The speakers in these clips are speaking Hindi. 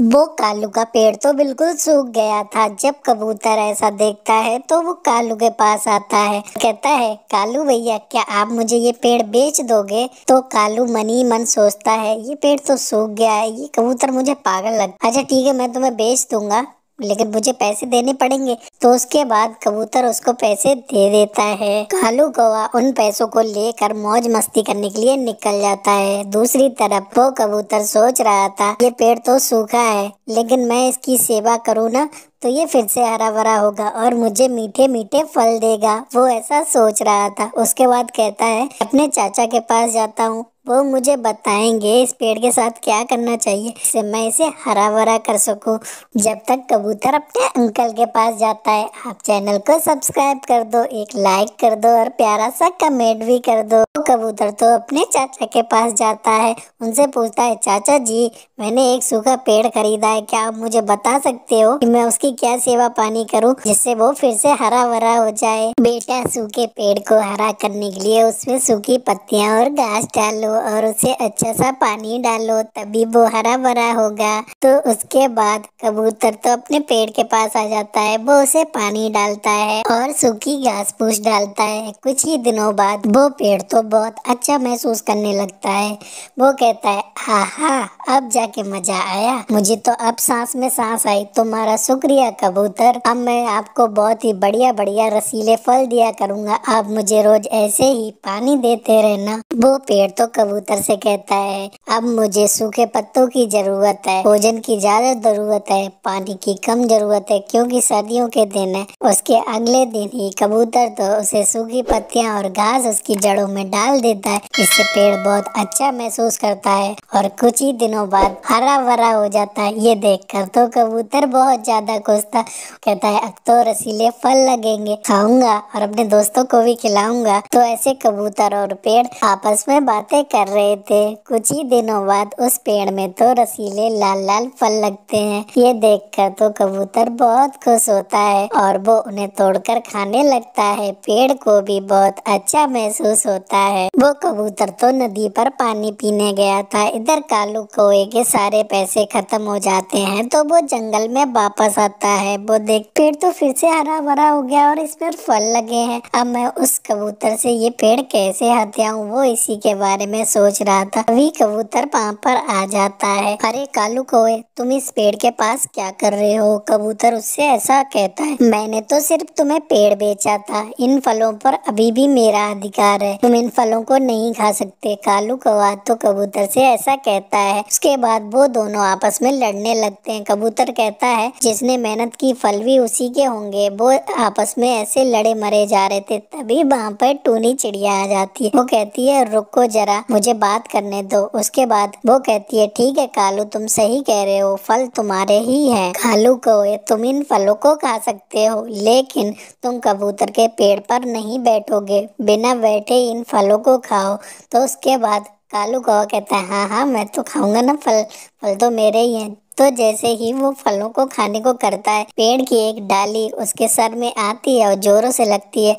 वो कालू का पेड़ तो बिल्कुल सूख गया था जब कबूतर ऐसा देखता है तो वो कालू के पास आता है कहता है कालू भैया क्या आप मुझे ये पेड़ बेच दोगे तो कालू मन ही मन सोचता है ये पेड़ तो सूख गया है ये कबूतर मुझे पागल लग अच्छा ठीक है मैं तुम्हें बेच दूंगा लेकिन मुझे पैसे देने पड़ेंगे तो उसके बाद कबूतर उसको पैसे दे देता है कालू कौवा उन पैसों को लेकर मौज मस्ती करने के लिए निकल जाता है दूसरी तरफ वो कबूतर सोच रहा था ये पेड़ तो सूखा है लेकिन मैं इसकी सेवा करूँ ना तो ये फिर से हरा भरा होगा और मुझे मीठे मीठे फल देगा वो ऐसा सोच रहा था उसके बाद कहता है अपने चाचा के पास जाता हूँ वो मुझे बताएंगे इस पेड़ के साथ क्या करना चाहिए इससे मैं इसे हरा भरा कर सकूं जब तक कबूतर अपने अंकल के पास जाता है आप चैनल को सब्सक्राइब कर दो एक लाइक कर दो और प्यारा सा कमेंट भी कर दो कबूतर तो अपने चाचा के पास जाता है उनसे पूछता है चाचा जी मैंने एक सूखा पेड़ खरीदा है क्या आप मुझे बता सकते हो कि मैं उसकी क्या सेवा पानी करूं जिससे वो फिर से हरा भरा हो जाए बेटा सूखे पेड़ को हरा करने के लिए उसमें सूखी पत्तियां और घास डालो और उसे अच्छा सा पानी डालो तभी वो हरा भरा होगा तो उसके बाद कबूतर तो अपने पेड़ के पास आ जाता है वो उसे पानी डालता है और सूखी घास फूस डालता है कुछ ही दिनों बाद वो पेड़ तो बहुत अच्छा महसूस करने लगता है वो कहता है हाँ हाँ अब जाके मजा आया मुझे तो अब सांस में सांस आई तुम्हारा शुक्रिया कबूतर अब मैं आपको बहुत ही बढ़िया बढ़िया रसीले फल दिया करूँगा आप मुझे रोज ऐसे ही पानी देते रहना वो पेड़ तो कबूतर से कहता है अब मुझे सूखे पत्तों की जरूरत है भोजन की ज्यादा जरूरत है पानी की कम जरूरत है क्योंकि सर्दियों के दिन है उसके अगले दिन ही कबूतर तो उसे सूखी पत्तियाँ और घास उसकी जड़ों में डाल देता है इससे पेड़ बहुत अच्छा महसूस करता है और कुछ ही दिनों बाद हरा भरा हो जाता है ये देखकर तो कबूतर बहुत ज्यादा खुश था कहता है अब तो रसीले फल लगेंगे खाऊंगा और अपने दोस्तों को भी खिलाऊंगा तो ऐसे कबूतर और पेड़ आपस में बातें कर रहे थे कुछ ही दिनों बाद उस पेड़ में तो रसीले लाल लाल फल लगते हैं ये देख कर तो कबूतर बहुत खुश होता है और वो उन्हें तोड़कर खाने लगता है पेड़ को भी बहुत अच्छा महसूस होता है वो कबूतर तो नदी पर पानी पीने गया था इधर कालू कौए के सारे पैसे खत्म हो जाते हैं तो वो जंगल में वापस आता है वो देख पेड़ तो फिर से हरा भरा हो गया और इसमें फल लगे हैं अब मैं उस कबूतर से ये पेड़ कैसे हूँ वो इसी के बारे में सोच रहा था अभी कबूतर वहाँ पर आ जाता है अरे कालू कौए तुम इस पेड़ के पास क्या कर रहे हो कबूतर उससे ऐसा कहता है मैंने तो सिर्फ तुम्हे पेड़ बेचा था इन फलों पर अभी भी मेरा अधिकार है तुम इन फलों को नहीं खा सकते कालू कौआ तो कबूतर से ऐसा ऐसा कहता है उसके बाद वो दोनों आपस में लड़ने लगते हैं कबूतर कहता है जिसने मेहनत की फल भी उसी के होंगे वो आपस में ऐसे लड़े मरे जा रहे थे तभी वहाँ पर टूनी चिड़िया आ जाती है वो कहती है रुको जरा मुझे बात करने दो उसके बाद वो कहती है ठीक है कालू तुम सही कह रहे हो फल तुम्हारे ही है कालू को तुम इन फलों को खा सकते हो लेकिन तुम कबूतर के पेड़ पर नहीं बैठोगे बिना बैठे इन फलों को खाओ तो उसके बाद कालू कौ कहता है हाँ हाँ मैं तो खाऊंगा ना फल फल तो मेरे ही हैं तो जैसे ही वो फलों को खाने को करता है पेड़ की एक डाली उसके सर में आती है और जोरों से लगती है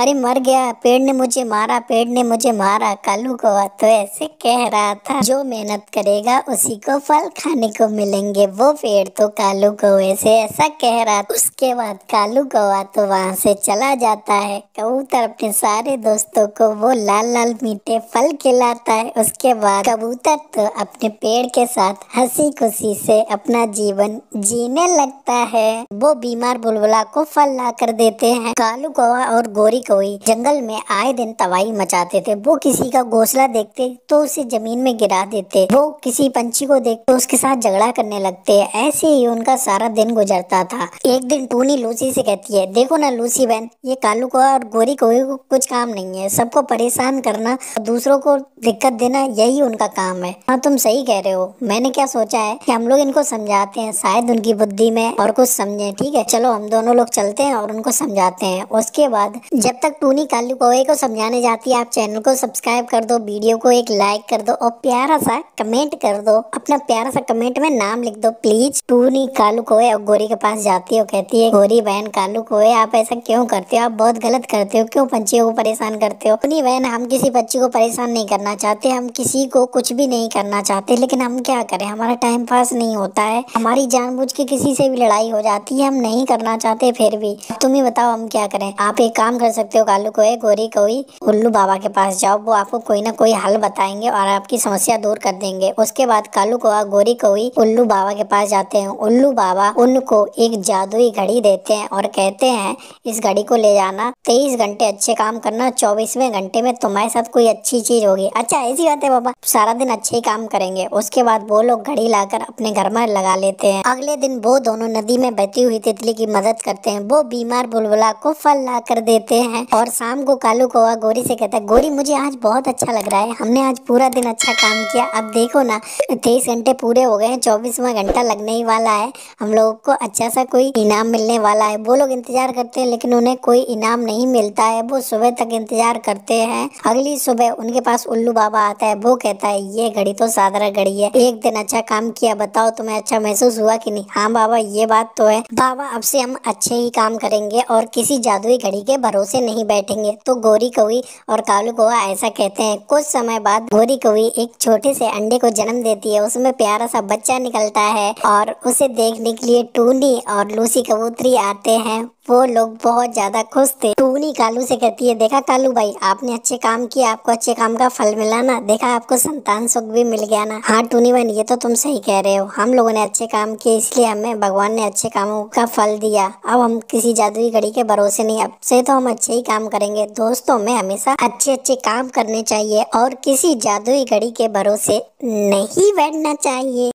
अरे मर गया पेड़ ने मुझे मारा पेड़ ने मुझे मारा कालू को तो ऐसे कह रहा था जो मेहनत करेगा उसी को फल खाने को मिलेंगे वो पेड़ तो कालू कौए से ऐसा कह रहा था उसके बाद कालू कौवा तो वहाँ से चला जाता है कबूतर अपने सारे दोस्तों को वो लाल लाल मीठे फल खिलाता है उसके बाद कबूतर तो अपने पेड़ के साथ हंसी खुशी से अपना जीवन जीने लगता है वो बीमार बुलबुला को फल ला कर देते हैं कालू कौवा और गोरी कोई जंगल में आए दिन तबाही मचाते थे वो किसी का घोसला देखते तो उसे जमीन में गिरा देते वो किसी पंछी को देखते तो उसके साथ झगड़ा करने लगते ऐसे ही उनका सारा दिन गुजरता था एक दिन टूनी लूसी से कहती है देखो ना लूसी बहन ये कालू को और गोरी कोई को कुछ काम नहीं है सबको परेशान करना दूसरों को दिक्कत देना यही उनका काम है हाँ तुम सही कह रहे हो मैंने क्या सोचा है कि हम लोग इनको समझाते हैं शायद उनकी बुद्धि में और कुछ समझे ठीक है चलो हम दोनों लोग चलते हैं और उनको समझाते हैं उसके बाद जब जब तक टूनी कालू कौए को समझाने जाती है आप चैनल को सब्सक्राइब कर दो वीडियो को एक लाइक कर दो और प्यारा सा कमेंट कर दो अपना प्यारा सा कमेंट में नाम लिख दो प्लीज टूनी कालू कौए और गोरी के पास जाती है कहती है गोरी बहन कालू कौए आप ऐसा क्यों करते हो आप बहुत गलत करते हो क्यों पंछियों को परेशान करते हो टूनी बहन हम किसी बच्ची को परेशान नहीं करना चाहते हम किसी को कुछ भी नहीं करना चाहते लेकिन हम क्या करें हमारा टाइम पास नहीं होता है हमारी जान के किसी से भी लड़ाई हो जाती है हम नहीं करना चाहते फिर भी तुम ही बताओ हम क्या करें आप एक काम कर सकते सकते हो कालू कोए गोरी कोई उल्लू बाबा के पास जाओ वो आपको कोई ना कोई हल बताएंगे और आपकी समस्या दूर कर देंगे उसके बाद कालू कोआ गोरी कोई उल्लू बाबा के पास जाते हैं उल्लू बाबा उनको एक जादुई घड़ी देते हैं और कहते हैं इस घड़ी को ले जाना तेईस घंटे अच्छे काम करना चौबीसवें घंटे में तुम्हारे साथ कोई अच्छी चीज होगी अच्छा ऐसी बात है बाबा सारा दिन अच्छे ही काम करेंगे उसके बाद वो लोग घड़ी लाकर अपने घर में लगा लेते हैं अगले दिन वो दोनों नदी में बहती हुई तितली की मदद करते हैं वो बीमार बुलबुला को फल ला कर देते हैं है और शाम को कालू कौआ गोरी से कहता है गौरी मुझे आज बहुत अच्छा लग रहा है हमने आज पूरा दिन अच्छा काम किया अब देखो ना तेईस घंटे पूरे हो गए हैं चौबीसवा घंटा लगने ही वाला है हम लोगों को अच्छा सा कोई इनाम मिलने वाला है वो लोग इंतजार करते हैं लेकिन उन्हें कोई इनाम नहीं मिलता है वो सुबह तक इंतजार करते हैं अगली सुबह उनके पास उल्लू बाबा आता है वो कहता है ये घड़ी तो साधारण घड़ी है एक दिन अच्छा काम किया बताओ तुम्हें अच्छा महसूस हुआ कि नहीं हाँ बाबा ये बात तो है बाबा अब से हम अच्छे ही काम करेंगे और किसी जादुई घड़ी के भरोसे नहीं बैठेंगे तो गोरी कौवी और कालू कौवा ऐसा कहते हैं कुछ समय बाद गोरी कौवी एक छोटे से अंडे को जन्म देती है उसमें प्यारा सा बच्चा निकलता है और उसे देखने के लिए टूनी और लूसी कबूतरी आते हैं वो लोग बहुत ज़्यादा खुश थे टूनी कालू से कहती है देखा कालू भाई आपने अच्छे काम किया आपको अच्छे काम का फल मिला ना देखा आपको संतान सुख भी मिल गया ना हाँ टूनी बहन ये तो तुम सही कह रहे हो हम लोगों ने अच्छे काम किए इसलिए हमें भगवान ने अच्छे कामों का फल दिया अब हम किसी जादुई घड़ी के भरोसे नहीं अब से तो हम अच्छे ही काम करेंगे दोस्तों में हमेशा अच्छे अच्छे काम करने चाहिए और किसी जादुई घड़ी के भरोसे नहीं बैठना चाहिए